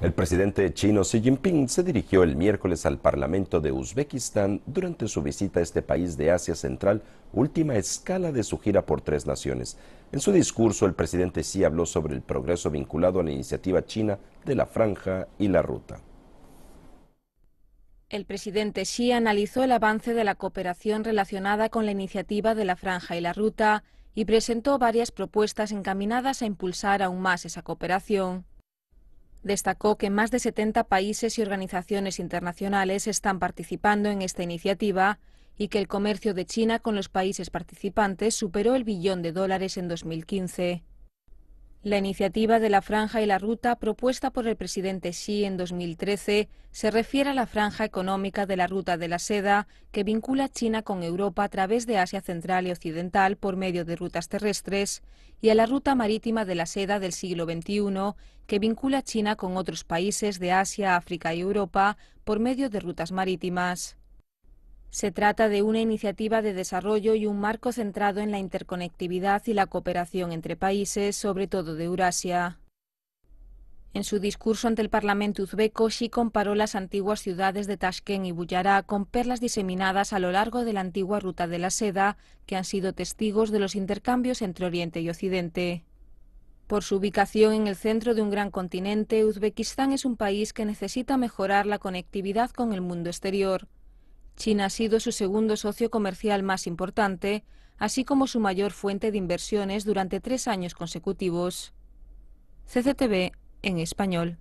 El presidente chino Xi Jinping se dirigió el miércoles al Parlamento de Uzbekistán durante su visita a este país de Asia Central, última escala de su gira por tres naciones. En su discurso, el presidente Xi habló sobre el progreso vinculado a la iniciativa china de la franja y la ruta. El presidente Xi analizó el avance de la cooperación relacionada con la iniciativa de la franja y la ruta y presentó varias propuestas encaminadas a impulsar aún más esa cooperación destacó que más de 70 países y organizaciones internacionales están participando en esta iniciativa y que el comercio de China con los países participantes superó el billón de dólares en 2015. La iniciativa de la franja y la ruta propuesta por el presidente Xi en 2013 se refiere a la franja económica de la ruta de la seda que vincula China con Europa a través de Asia Central y Occidental por medio de rutas terrestres y a la ruta marítima de la seda del siglo XXI que vincula China con otros países de Asia, África y Europa por medio de rutas marítimas. Se trata de una iniciativa de desarrollo y un marco centrado en la interconectividad y la cooperación entre países, sobre todo de Eurasia. En su discurso ante el Parlamento uzbeko, Xi comparó las antiguas ciudades de Tashkent y Buyara con perlas diseminadas a lo largo de la antigua ruta de la seda, que han sido testigos de los intercambios entre Oriente y Occidente. Por su ubicación en el centro de un gran continente, Uzbekistán es un país que necesita mejorar la conectividad con el mundo exterior. China ha sido su segundo socio comercial más importante, así como su mayor fuente de inversiones durante tres años consecutivos. CCTV en español.